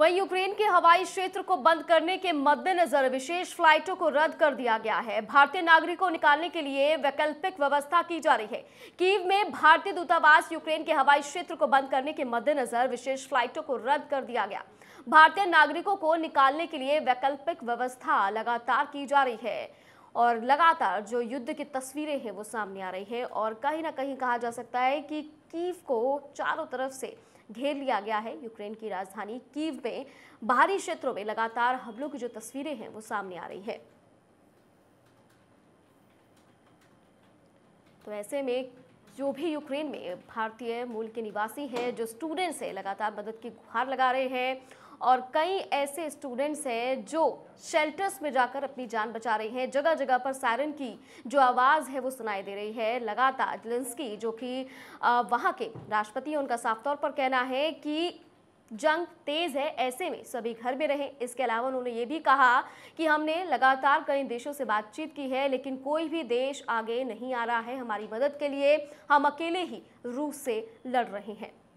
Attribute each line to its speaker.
Speaker 1: वहीं यूक्रेन के हवाई क्षेत्र को बंद करने के मद्देनजर विशेष फ्लाइटों को रद्द कर दिया गया है भारतीय नागरिकों को निकालने के लिए वैकल्पिक व्यवस्था की जा रही है कीव में भारतीय दूतावास यूक्रेन के हवाई क्षेत्र को बंद करने के मद्देनजर विशेष फ्लाइटों को रद्द कर दिया गया भारतीय नागरिकों को निकालने के लिए वैकल्पिक व्यवस्था लगातार की जा रही है और लगातार जो युद्ध की तस्वीरें हैं वो सामने आ रही है और कहीं ना कहीं कहा जा सकता है कि कीव को चारों तरफ से घेर लिया गया है यूक्रेन की राजधानी कीव में बाहरी क्षेत्रों में लगातार हमलों की जो तस्वीरें हैं वो सामने आ रही है तो ऐसे में जो भी यूक्रेन में भारतीय मूल के निवासी हैं जो स्टूडेंट्स हैं लगातार मदद की गुहार लगा रहे हैं और कई ऐसे स्टूडेंट्स हैं जो शेल्टर्स में जाकर अपनी जान बचा रहे हैं जगह जगह पर सायरन की जो आवाज़ है वो सुनाई दे रही है लगातार जेलेंस्की जो कि वहाँ के राष्ट्रपति हैं उनका साफ तौर पर कहना है कि जंग तेज है ऐसे में सभी घर में रहें इसके अलावा उन्होंने ये भी कहा कि हमने लगातार कई देशों से बातचीत की है लेकिन कोई भी देश आगे नहीं आ रहा है हमारी मदद के लिए हम अकेले ही रूस से लड़ रहे हैं